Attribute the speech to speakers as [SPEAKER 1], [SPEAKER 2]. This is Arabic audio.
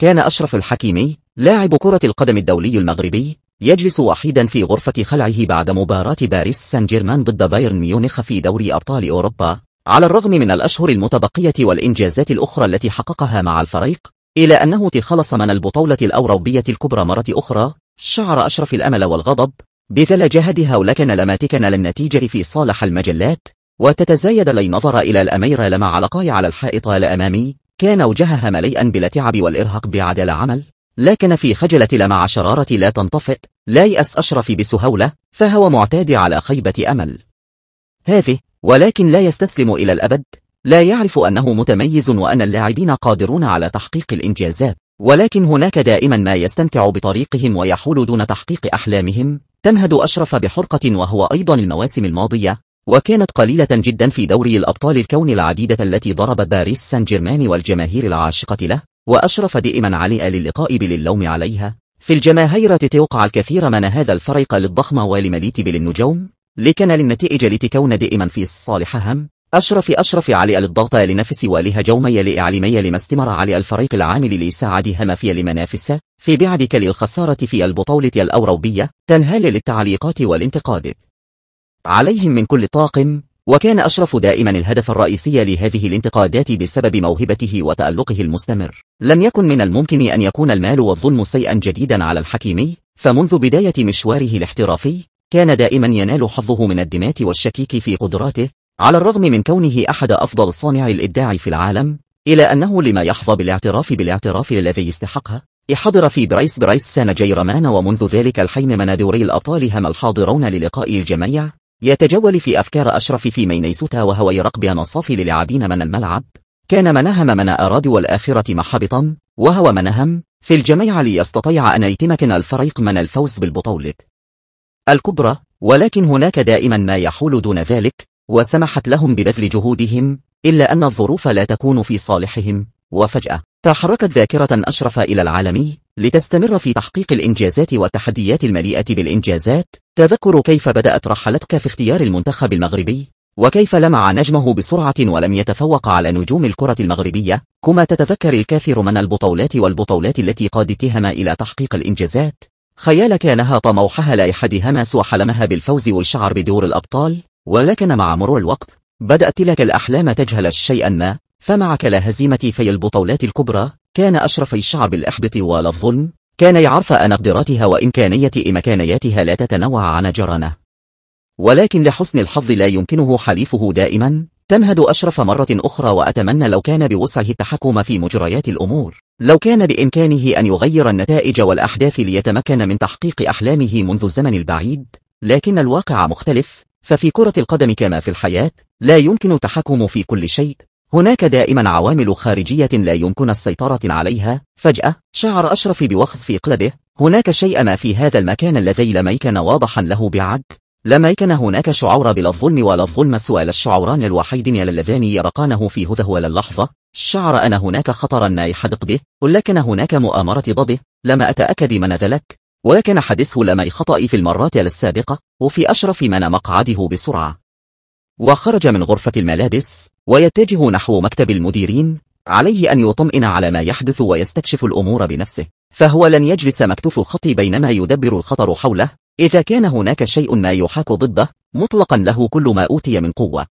[SPEAKER 1] كان أشرف الحكيمي لاعب كرة القدم الدولي المغربي يجلس وحيدا في غرفة خلعه بعد مباراة باريس سان جيرمان ضد بايرن ميونخ في دوري أبطال أوروبا على الرغم من الأشهر المتبقية والإنجازات الأخرى التي حققها مع الفريق إلى أنه تخلص من البطولة الأوروبية الكبرى مرة أخرى شعر أشرف الأمل والغضب بذل جهدها ولكن لما تكن للنتيجة في صالح المجلات وتتزايد لي نظر إلى الأمير لمع لقاي على الحائط الأمامي كان وجهها مليئا بالتعب والإرهاق بعد العمل لكن في خجلة لمع شرارة لا تنطفئ لا يأس أشرف بسهولة فهو معتاد على خيبة أمل هذه ولكن لا يستسلم إلى الأبد لا يعرف أنه متميز وأن اللاعبين قادرون على تحقيق الإنجازات ولكن هناك دائما ما يستمتع بطريقهم ويحول دون تحقيق أحلامهم تنهد أشرف بحرقة وهو أيضا المواسم الماضية وكانت قليلة جدا في دوري الأبطال الكون العديدة التي ضربت باريس سان جيرمان والجماهير العاشقة له وأشرف دائما علي للقاء باللوم عليها في الجماهير توقع الكثير من هذا الفريق للضخمة ولمليت بالنجوم لكن للنتائج لتكون دائما في هم أشرف أشرف علي للضغط لنفس جومي لإعلمي لما استمر علي الفريق العامل ليساعد هم في المنافسة في بعدك للخسارة في البطولة الأوروبية تنهال للتعليقات والانتقادات عليهم من كل طاقم وكان أشرف دائما الهدف الرئيسي لهذه الانتقادات بسبب موهبته وتألقه المستمر لم يكن من الممكن أن يكون المال والظلم شيئا جديدا على الحكيمي فمنذ بداية مشواره الاحترافي كان دائما ينال حظه من الدمات والشكيك في قدراته على الرغم من كونه أحد أفضل صانع الإبداع في العالم إلى أنه لما يحظى بالاعتراف بالاعتراف الذي يستحقها احضر في برايس برايس سان جيرمان ومنذ ذلك الحين منادوري الأبطال هم الحاضرون للقاء الجميع يتجول في أفكار أشرف في مينيسوتا وهو يرقب بأنصاف للاعبين من الملعب كان منهم من أراد والآخرة محبطا وهو منهم في الجميع ليستطيع أن يتمكن الفريق من الفوز بالبطولة الكبرى ولكن هناك دائما ما يحول دون ذلك وسمحت لهم ببذل جهودهم إلا أن الظروف لا تكون في صالحهم وفجأة تحركت ذاكرة أشرف إلى العالمي لتستمر في تحقيق الإنجازات والتحديات المليئة بالإنجازات تذكر كيف بدأت رحلتك في اختيار المنتخب المغربي وكيف لمع نجمه بسرعة ولم يتفوق على نجوم الكرة المغربية كما تتذكر الكثير من البطولات والبطولات التي قادتهما إلى تحقيق الإنجازات خيالك نهض طموحها لأحد همس وحلمها بالفوز والشعر بدور الأبطال ولكن مع مرور الوقت بدأت لك الأحلام تجهل شيئا ما فمعك لا هزيمة في البطولات الكبرى كان أشرف الشعب الأحبط الظلم، كان يعرف أن قدراتها وإمكانية إمكانياتها لا تتنوع عن جرانه ولكن لحسن الحظ لا يمكنه حليفه دائما تنهد أشرف مرة أخرى وأتمنى لو كان بوسعه التحكم في مجريات الأمور لو كان بإمكانه أن يغير النتائج والأحداث ليتمكن من تحقيق أحلامه منذ الزمن البعيد لكن الواقع مختلف ففي كرة القدم كما في الحياة لا يمكن تحكم في كل شيء هناك دائما عوامل خارجية لا يمكن السيطرة عليها فجأة شعر أشرف بوخز في قلبه هناك شيء ما في هذا المكان الذي لم يكن واضحا له بعد لم يكن هناك شعور بلا الظلم ولا الظلم سوى الشعوران الوحيدين اللذان يرقانه في ولا اللحظة شعر أن هناك خطرا ما يحدق به ولكن هناك مؤامرة ضده لم أتأكد من ذلك ولكن حدثه لم يخطأ في المرات السابقة وفي أشرف من مقعده بسرعة وخرج من غرفة الملابس ويتجه نحو مكتب المديرين عليه أن يطمئن على ما يحدث ويستكشف الأمور بنفسه فهو لن يجلس مكتوف الخط بينما يدبر الخطر حوله إذا كان هناك شيء ما يحاك ضده مطلقا له كل ما أوتي من قوة